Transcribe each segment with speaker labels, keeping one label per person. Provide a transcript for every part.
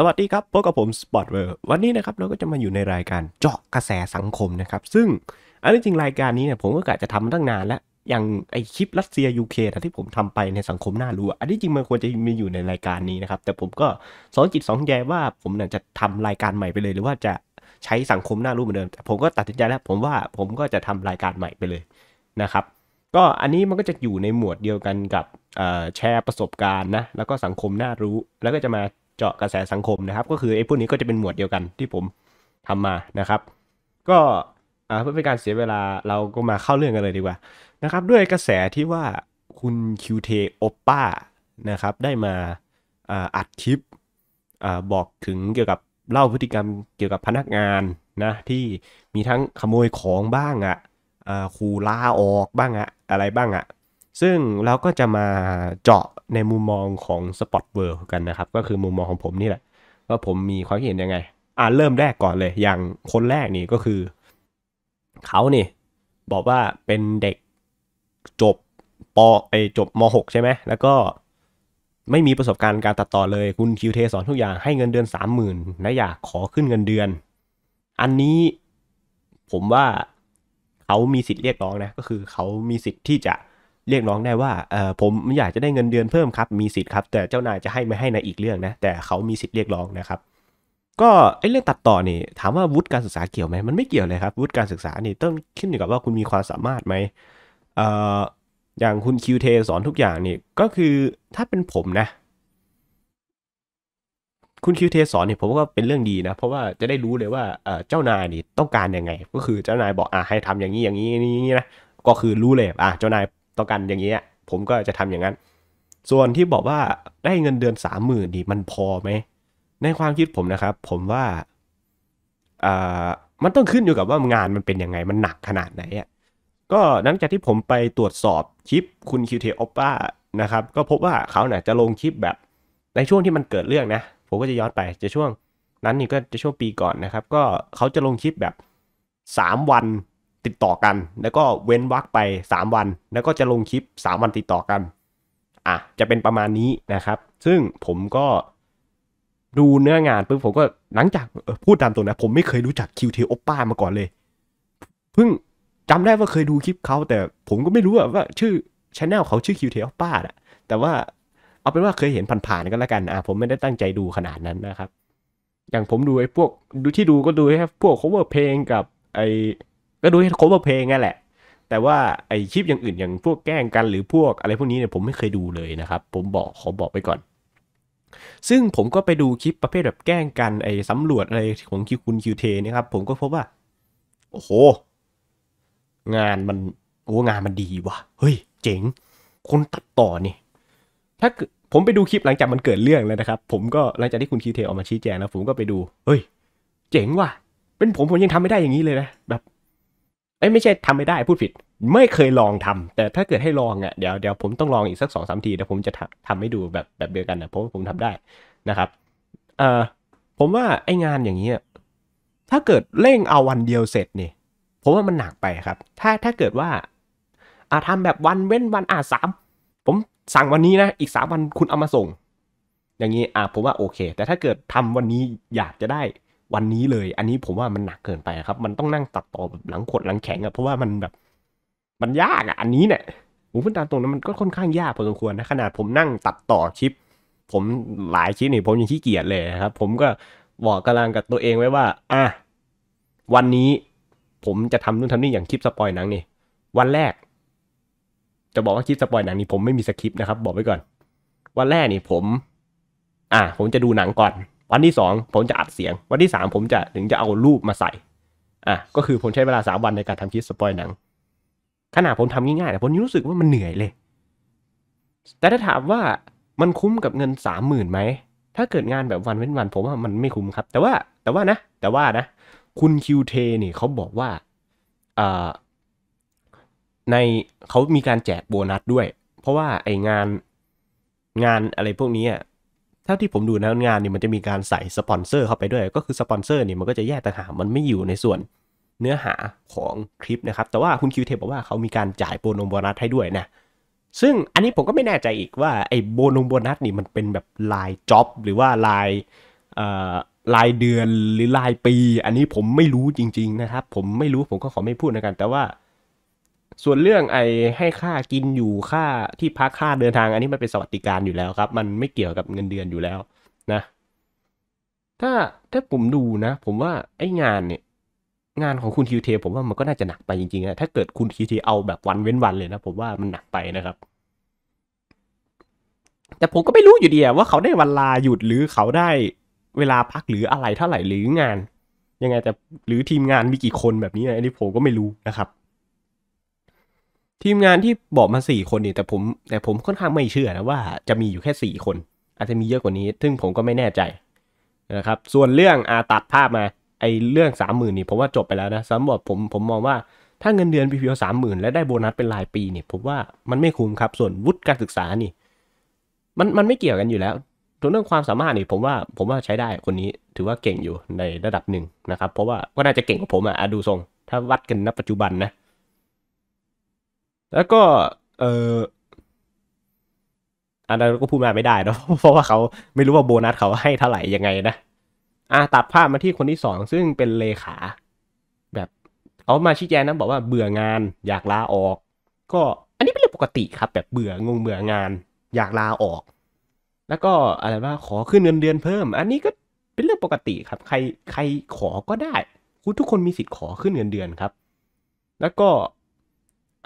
Speaker 1: สวัสดีครับ พบกับผมสปอตเวอร์วันนี้นะครับเราก็จะมาอยู่ในรายการเจาะกระแสสังคมนะครับ ซึ่งอันนี้จริงรายการนี้เนี่ยผมก็กะจะทำมาตั้งนานแล้ว อย่างไอคลิปรัสเซียยูเคนะที่ผมทำไปในสังคมน่ารู้ อันนี้จริงมันควรจะมีอยู่ในรายการนี้นะครับ แต่ผมก็สองจิตสองใจว่าผมเนี่ยจะทำรายการใหม่ไปเลย หรือว่าจะใช้สังคมน่ารู้เหมือนเดิมแต่ผมก็ตัดสินใจแล้วผมว่าผมก็จะทำรายการใหม่ไปเลยนะครับ ก็อันนี้มันก็จะอยู่ในหมวดเดียวกันกับแชร์ประสบการณ์นะ แล้วก็สังคมน่ารู้ แล้วก็จะมาเจาะกระแสสังคมนะครับก็คือไอ้พวกนี้ก็จะเป็นหมวดเดียวกันที่ผม ทำมานะครับ ก็เพื่อเป็นการเสียเวลาเราก็มาเข้าเรื่องกันเลยดีกว่านะครับ ด้วยกระแสที่ว่าคุณคิวเทโอป้านะครับได้มาอัดคลิปบอกถึงเกี่ยวกับเล่าพฤติกรรมเกี่ยวกับพนักงานนะที่มีทั้งขโมยของบ้างอะ่ะคููลาออกบ้างอะ่ะอะไรบ้างอะ่ะซึ่งเราก็จะมาเจาะในมุมมองของสปอตเวิร์กันนะครับ ก็คือมุมมองของผมนี่แหละว่าผมมีความเห็นยังไง อ่าเริ่มแรกก่อนเลย อย่างคนแรกนี่ก็คือ เขานี่บอกว่าเป็นเด็กจบปอไอจบม .6 ใช่ไหมแล้วก็ไม่มีประสบการณ์การตัดต่อเลยคุณคิวเทสอนทุกอย่างให้เงินเดือนสามหมื่นนะอยากขอขึ้นเงินเดือน อันนี้ผมว่าเขามีสิทธิ์เรียกร้องนะก็คือเขามีสิทธิ์ที่จะเรียกร้องได้ว่าเออผมอยากจะได้เงินเดือนเพิ่มครับ มีสิทธิ์ครับแต่เจ้านายจะให้ไม่ให้นะอีกเรื่องนะ แต่เขามีสิทธิ์เรียกร้องนะครับ ก็ไอ้เรื่องตัดต่อนี่ถามว่าวุฒิการศึกษาเกี่ยวไหมมันไม่เกี่ยวเลยครับวุฒิการศึกษานี่ต้องขึ้นอยู่กับว่าคุณมีความสามารถไหมเอ่ออย่างคุณคิวเทสอนทุกอย่างนี่ก็คือถ้าเป็นผมนะคุณคิวเทสอนเนี่ยผมว่าเป็นเรื่องดีนะเพราะว่าจะได้รู้เลยว่าเจ้านายนี่ต้องการยังไง ก็คือเจ้านายบอกอ่าให้ทำอย่างนี้อย่างนี้อย่างนี้นะก็คือรู้เลยอ่าเจ้านายต่อกันอย่างเงี้ยผมก็จะทำอย่างนั้น ส่วนที่บอกว่าได้เงินเดือนสามหมื่นนี่ มันพอไหมในความคิดผมนะครับ ผมว่าอ่ามันต้องขึ้นอยู่กับว่างานมันเป็นยังไงมันหนักขนาดไหนอ่ะก็หลังจากที่ผมไปตรวจสอบคลิปคุณคิวเทอปป้านะครับก็พบว่าเขาเนี่ยจะลงคลิปแบบในช่วงที่มันเกิดเรื่องนะผมก็จะย้อนไปจะช่วงนั้นนี่ก็จะช่วงปีก่อนนะครับ ก็เขาจะลงคลิปแบบ 3 วันติดต่อกัน แล้วก็เว้นวักไป 3 วัน แล้วก็จะลงคลิป 3 วันติดต่อกัน อ่ะ จะเป็นประมาณนี้นะครับ ซึ่งผมก็ดูเนื้องานปุ๊บผมก็หลังจากพูดตามตรงนะ ผมไม่เคยรู้จัก QT Oppa มาก่อนเลย เพิ่งจำได้ว่าเคยดูคลิปเขา แต่ผมก็ไม่รู้ว่าชื่อชา n e l เขาชื่อ QT Oppa อะ แต่ว่าเอาเป็นว่าเคยเห็นผ่านๆกันแล้วกัน อ่ะผมไม่ได้ตั้งใจดูขนาดนั้นนะครับ อย่างผมดูไอ้พวกดูที่ดูก็ดูแค่พวก cover เพลงกับไอก็ดูให้ครบเพลงนั่นแหละ แต่ว่าไอคลิปอย่างอื่นอย่างพวกแกล้งกันหรือพวกอะไรพวกนี้เนี่ยผมไม่เคยดูเลยนะครับ ผมบอกขอบอกไปก่อน ซึ่งผมก็ไปดูคลิปประเภทแบบแกล้งกัน ไอสำรวจอะไรของคิวคุณคิวเทนะครับผมก็พบว่า โอ้โห งานมัน โอ้งานมันดีว่ะเฮ้ย เจ๋ง คนตัดต่อนี่ถ้าผมไปดูคลิปหลังจากมันเกิดเรื่องแล้วนะครับ ผมก็หลังจากที่คุณคิวเทออกมาชี้แจงแล้วผมก็ไปดูเฮ้ย เจ๋งว่ะเป็นผมผมยังทำไม่ได้อย่างนี้เลยนะแบบเอ้ยไม่ใช่ทำไม่ได้พูดผิดไม่เคยลองทำ แต่ถ้าเกิดให้ลองอ่ะเดี๋ยวเดี๋ยวผมต้องลองอีกสักสองสามทีเดี๋ยวผมจะทำให้ดูแบบแบบเดียวกันนะเพราะผมทำได้นะครับเอ่อผมว่าไองานอย่างเงี้ยถ้าเกิดเร่งเอาวันเดียวเสร็จเนี่ยผมว่ามันหนักไปครับ ถ้าถ้าเกิดว่าอ่าทำแบบวันเว้นวันอ่าสามผมสั่งวันนี้นะอีกสามวันคุณเอามาส่ง อย่างนี้อ่าผมว่าโอเค แต่ถ้าเกิดทำวันนี้อยากจะได้วันนี้เลย อันนี้ผมว่ามันหนักเกินไปครับ มันต้องนั่งตัดต่อแบบหลังขดหลังแข็งอะเพราะว่ามันแบบมันยากอะอันนี้เนี่ย ผมพูดตามตรงนั้นมันก็ค่อนข้างยากพอสมควรนะ ขนาด ผมนั่งตัดต่อคลิป ผมหลายชิปนี่ผมยังขี้เกียจเลยครับ ผมก็บอกกำลังกับตัวเองไว้ว่า อ่ะวันนี้ผมจะทำนู่นทำนี่อย่างคลิปสปอยหนังนี่วันแรกจะบอกว่าคลิปสปอยหนังนี่ผมไม่มีสคริปต์นะครับ บอกไว้ก่อน วันแรกนี่ผม อ่ะผมจะดูหนังก่อนวันที่สองผมจะอัดเสียง วันที่สามผมจะถึงจะเอารูปมาใส่อ่ะก็คือผมใช้เวลาสามวันในการทำคลิปสปอยหนังขนาดผมทำง่ายๆแต่ผมยังรู้สึกว่ามันเหนื่อยเลย แต่ถ้าถามว่ามันคุ้มกับเงินสามหมื่นไหม ถ้าเกิดงานแบบวันเว้นวันผมว่ามันไม่คุ้มครับ แต่ว่าแต่ว่านะ แต่ว่านะ คุณคิวเทนี่เขาบอกว่าอในเขามีการแจกโบนัสด้วย เพราะว่าไองานงานอะไรพวกนี้ท่าที่ผมดูนะงานนี่มันจะมีการใส่สปอนเซอร์เข้าไปด้วยก็คือสปอนเซอร์นี่มันก็จะแยกต่างหากมันไม่อยู่ในส่วนเนื้อหาของคลิปนะครับแต่ว่าคุณคิวเทปบอกว่าเขามีการจ่ายโบนมโบนัสให้ด้วยนะ ซึ่งอันนี้ผมก็ไม่แน่ใจอีกว่าไอ้โบนมโบนัสนี่มันเป็นแบบรายจ็อบหรือว่ารายรายเดือนหรือรายปีอันนี้ผมไม่รู้จริงๆนะครับผมไม่รู้ผมก็ขอไม่พูดนะกัน แต่ว่าส่วนเรื่องไอ้ให้ค่ากินอยู่ค่าที่พักค่าเดินทางอันนี้มันเป็นสวัสดิการอยู่แล้วครับมันไม่เกี่ยวกับเงินเดือนอยู่แล้วนะ ถ้าถ้าผมดูนะ ผมว่าไอ้งานเนี่ยงานของคุณคิวเทผมว่ามันก็น่าจะหนักไปจริงๆนะถ้าเกิดคุณคิวเทเอาแบบวันเว้นวันเลยนะผมว่ามันหนักไปนะครับ แต่ผมก็ไม่รู้อยู่ดีว่าเขาได้วันลาหยุดหรือเขาได้เวลาพักหรืออะไรเท่าไหร่หรืองานยังไงแต่หรือทีมงานมีกี่คนแบบนี้อันนี้ผมก็ไม่รู้นะครับทีมงานที่บอกมาสี่คนนี่แต่ผมแต่ผมค่อนข้างไม่เชื่อนะว่าจะมีอยู่แค่สี่คนอาจจะมีเยอะกว่านี้ ซึ่งผมก็ไม่แน่ใจนะครับส่วนเรื่องอาตัดภาพมาไอเรื่องสามหมื่นนี่ ผมว่าจบไปแล้วนะสำหรับผมผมมองว่าถ้าเงินเดือนพีพีโอสามหมื่นและได้โบนัสเป็นรายปีเนี่ยผมว่ามันไม่คุ้มครับส่วนวุฒิการศึกษานี่มันมันไม่เกี่ยวกันอยู่แล้วตัวเรื่องความสามารถนี่ผมว่าผมว่าใช้ได้คนนี้ถือว่าเก่งอยู่ในระดับหนึ่งนะครับเพราะว่าก็น่าจะเก่งกว่าผมอะดูทรงถ้าวัดกันณปัจจุบันนะแล้วก็เอออันนั้นก็พูดมาไม่ได้เนาะเพราะว่าเขาไม่รู้ว่าโบนัสเขาให้เท่าไหร่ยังไงนะอ่ะตัดภาพมาที่คนที่สองซึ่งเป็นเลขา แบบเขามาชี้แจงนะบอกว่าเบื่องานอยากลาออก ก็อันนี้เป็นเรื่องปกติครับ แบบเบื่องงเบื่องานอยากลาออก แล้วก็อะไรว่าขอขึ้นเงินเดือนเพิ่ม อันนี้ก็เป็นเรื่องปกติครับ ใครใครขอก็ได้คุณทุกคนมีสิทธิ์ขอขึ้นเงินเดือนครับ แล้วก็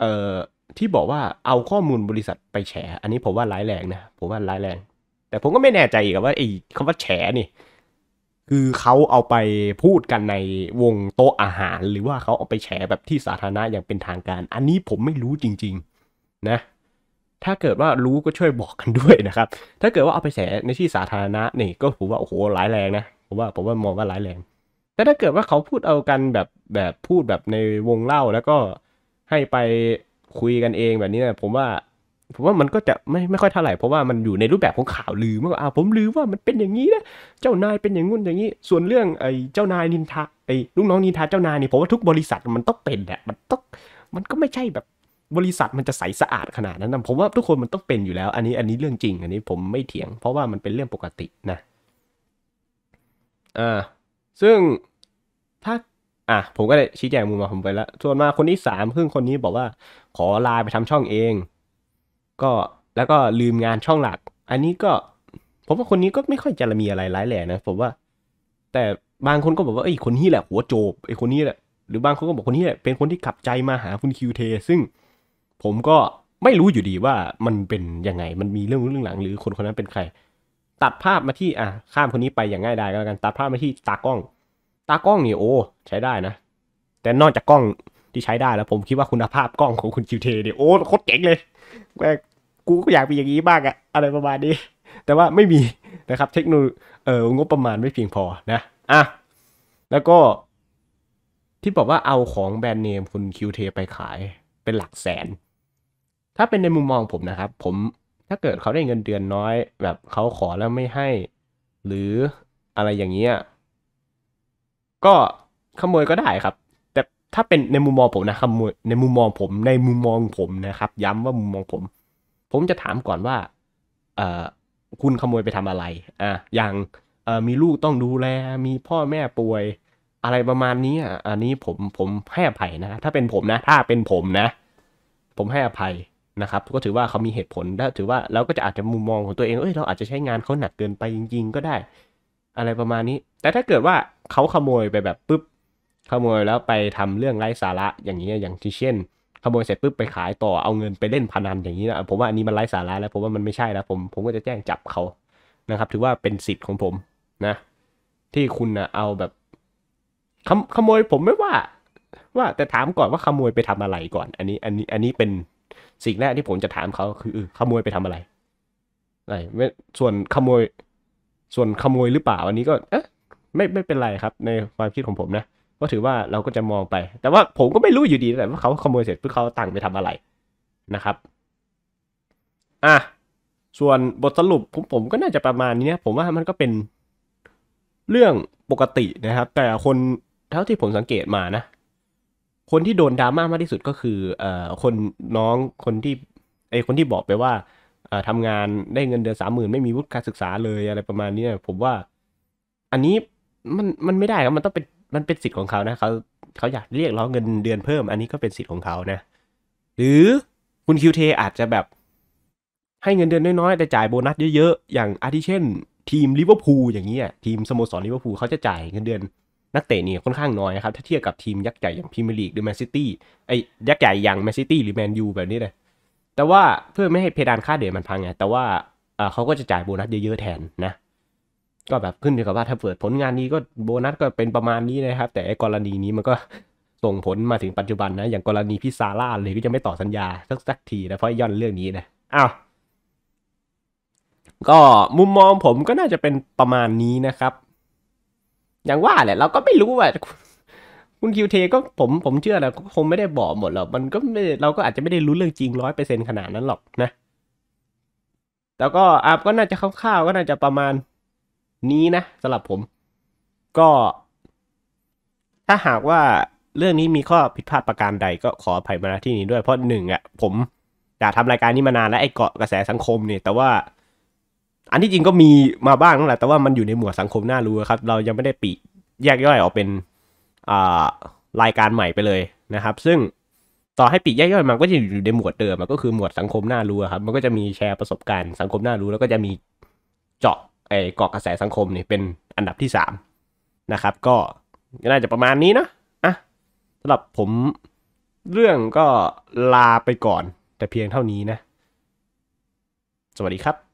Speaker 1: เอ่อที่บอกว่าเอาข้อมูลบริษัทไปแฉอันนี้ผมว่าร้ายแรงนะผมว่าร้ายแรงแต่ผมก็ไม่แน่ใจอีกว่าไอ้คำว่าแฉนี่ คือเขาเอาไปพูดกันในวงโต๊ะอาหาร หรือว่าเขาเอาไปแฉแบบที่สาธารณะอย่างเป็นทางการ อันนี้ผมไม่รู้จริง ๆนะ ถ้าเกิดว่ารู้ก็ช่วยบอกกันด้วยนะครับ ถ้าเกิดว่าเอาไปแฉในที่สาธารณะนี่ ก็ผมว่าโอ้โหร้ายแรงนะผมว่าผมว่ามองว่าร้ายแรงแต่ถ้าเกิดว่าเขาพูดเอากันแบบแบบพูดแบบในวงเล่าแล้วก็ให้ไปคุยกันเองแบบนี้นะผมว่าผมว่ามันก็จะไม่ไม่ค่อยเท่าไหร่เพราะว่ามันอยู่ในรูปแบบของข่าวลือมากกว่าผมลือว่ามันเป็นอย่างนี้นะเจ้านายเป็นอย่างงุ่นอย่างนี้ ส่วนเรื่องไอ้เจ้านายนินทาไอ้ลูกน้องนินทาเจ้านายนี่ผมว่าทุกบริษัทมันต้องเป็นแหละมันต้องมันก็ไม่ใช่แบบบริษัทมันจะใสสะอาดขนาดนั้นนะผมว่าทุกคนมันต้องเป็นอยู่แล้วอันนี้อันนี้เรื่องจริงอันนี้ผมไม่เถียงเพราะว่ามันเป็นเรื่องปกตินะอ่าซึ่งถ้าอ่ะผมก็ได้ชี้แจงมุมมองผมไปแล้วส่วนมาคนที่สามพึ่งคนนี้บอกว่า ขอลาไปทำช่องเอง ก็แล้วก็ลืมงานช่องหลัก อันนี้ก็ผมว่าคนนี้ก็ไม่ค่อยจะมีอะไรร้ายแรงนะผมว่า แต่บางคนก็บอกว่าไอ้คนนี้แหละหัวโจบไอ้คนนี้แหละหรือบางคนก็บอกคนนี้แหละเป็นคนที่ขับใจมาหาคุณคิวเทซึ่งผมก็ไม่รู้อยู่ดีว่ามันเป็นยังไง มันมีเรื่องเรื่องหลังหรือคนคนนั้นเป็นใคร ตัดภาพมาที่อ่ะข้ามคนนี้ไปอย่างง่ายดายก็แล้วกัน ตัดภาพมาที่ตากล้องตากล้องนี่โอ้ใช้ได้นะ แต่นอกจากกล้องที่ใช้ได้แล้วผมคิดว่าคุณภาพกล้องของคุณคิวเทเนี่ยโอ้โคตรเจ๋งเลยแกูก็อยากเป็นอย่างนี้บ้างอะอะไรประมาณนี้แต่ว่าไม่มีนะครับ เทคโนโลยีเอองบประมาณไม่เพียงพอนะอ่ะแล้วก็ที่บอกว่าเอาของแบรนด์เนมคุณคิวเทไปขายเป็นหลักแสน ถ้าเป็นในมุมมองผมนะครับ ผมถ้าเกิดเขาได้เงินเดือนน้อยแบบเขาขอแล้วไม่ให้ หรืออะไรอย่างเงี้ยก็ขโมยก็ได้ครับ แต่ถ้าเป็นในมุมมองผมนะขโมยในมุมมองผมในมุมมองผมนะครับ ย้ำว่ามุมมองผม ผมจะถามก่อนว่าเออคุณขโมยไปทำอะไรอ่ะอย่างเออมีลูกต้องดูแล มีพ่อแม่ป่วยอะไรประมาณนี้ออันนี้ผมผมให้อภัยนะ ถ้าเป็นผมนะ ถ้าเป็นผมนะ ผมให้อภัยนะครับก็ถือว่าเขามีเหตุผลและถือว่าเราก็จะอาจจะมุมมองของตัวเองเอ้ยเราอาจจะใช้งานเขาหนักเกินไปจริง ๆ ก็ได้อะไรประมาณนี้ แต่ถ้าเกิดว่าเขาขโมยไปแบบปุ๊บ ขโมยแล้วไปทำเรื่องไร้สาระ อย่างนี้อย่างที่เช่น ขโมย เสร็จปุ๊บไปขายต่อเอาเงิน ไปเล่นพนันอย่างนี้นะผมว่าอันนี้มันไร้สาระแล้วผมว่ามันไม่ใช่แล้ว ผมผมก็จะแจ้งจับเขานะครับ ถือว่าเป็นสิทธิ์ของผมนะ ที่คุณนะเอาแบบขขโมยผมไม่ว่า ว่าแต่ถามก่อนว่าขโมยไปทำอะไรก่อน อันนี้ อันนี้อันนี้เป็นสิ่งแรกที่ผมจะถามเขาคือขโมยไปทำอะไรอะไร ส่วนขโมยส่วนขโมยหรือเปล่าอันนี้ก็เอ๊ะไม่ไม่เป็นไรครับ ในความคิดของผมนะ ก็ถือว่าเราก็จะมองไป แต่ว่าผมก็ไม่รู้อยู่ดีแต่ว่าเขาขโมยเสร็จเพื่อเขาตังค์ไปทำอะไรนะครับ อ่ะส่วนบทสรุปผมผมก็น่าจะประมาณนี้นะผมว่ามันก็เป็นเรื่องปกตินะครับ แต่คนเท่าที่ผมสังเกตมานะ คนที่โดนดราม่ามากที่สุดก็คือเอ่อคนน้องคนที่ไอคนที่บอกไปว่าทำงานได้เงินเดือนสามหมื่นไม่มีวุฒิการศึกษาเลยอะไรประมาณนี้ผมว่าอันนี้มันมันไม่ได้ครับ มันต้องเป็นมันเป็นสิทธิ์ของเขานะเขา เขาอยากเรียกร้องเงินเดือนเพิ่มอันนี้ก็เป็นสิทธิ์ของเขานะหรือคุณคิวเทอาจจะแบบให้เงินเดือนน้อยๆ แต่จ่ายโบนัสเยอะๆ อย่างอาทิเช่น ทีมลิเวอร์พูลอย่างนี้ยทีมสโมสรลิเวอร์พูลเขาจะจ่ายเงินเดือนนักเตะนี่ค่อนข้างน้อยครับถ้าเทียบกับทีมยักษ์ใหญ่อย่างพรีเมียร์ลีกหรือแมนซิตี้ไอ้ยักษ์ใหญ่อย่างแมนซิตี้หรือแมนยูแบบนี้เลยแต่ว่าเพื่อไม่ให้เพดานค่าเดือนมันพังไงแต่ว่า เขาก็จะจ่ายโบนัสเยอะๆแทนนะ ก็แบบขึ้นอยู่กับว่าถ้าเปิดผลงานนี้ก็โบนัสก็เป็นประมาณนี้นะครับ แต่กรณีนี้มันก็ส่งผลมาถึงปัจจุบันนะอย่างกรณีพี่ซาร่าเลยก็จะไม่ต่อสัญญาสักสักทีนะเพราะย่อนเรื่องนี้นะอ้าว ก็มุมมองผมก็น่าจะเป็นประมาณนี้นะครับ อย่างว่าแหละ เราก็ไม่รู้ว่าคุณคิวเทก็ผมผมเชื่อแหละคงไม่ได้บอกหมดหรอกมันก็ไม่เราก็อาจจะไม่ได้รู้เรื่องจริงร้อยเปอร์เซ็นขนาดนั้นหรอกนะ แล้วก็อัพก็น่าจะคร่าวๆก็น่าจะประมาณนี้นะสำหรับผม ก็ถ้าหากว่าเรื่องนี้มีข้อผิดพลาดประการใด ก็ขออภัยมาที่นี้ด้วย เพราะหนึ่งอ่ะผมอยากทำรายการนี้มานานแล้วไอ้เกาะกระแสสังคมเนี่ยแต่ว่า อันที่จริงก็มีมาบ้างนั่นแหละแต่ว่ามันอยู่ในหมวดสังคมน่ารู้ครับ เรายังไม่ได้ปีแยกย่อยออกเป็นรายการใหม่ไปเลยนะครับ ซึ่งต่อให้ปิดย่อยๆมันก็จะอยู่ในหมวดเดิมมันก็คือหมวดสังคมน่ารู้ครับมันก็จะมีแชร์ประสบการณ์สังคมน่ารู้แล้วก็จะมีเจาะไอ้เกาะกระแสสังคมนี่เป็นอันดับที่สามนะครับก็น่าจะประมาณนี้นะอ่ะสำหรับผมเรื่องก็ลาไปก่อนแต่เพียงเท่านี้นะ สวัสดีครับ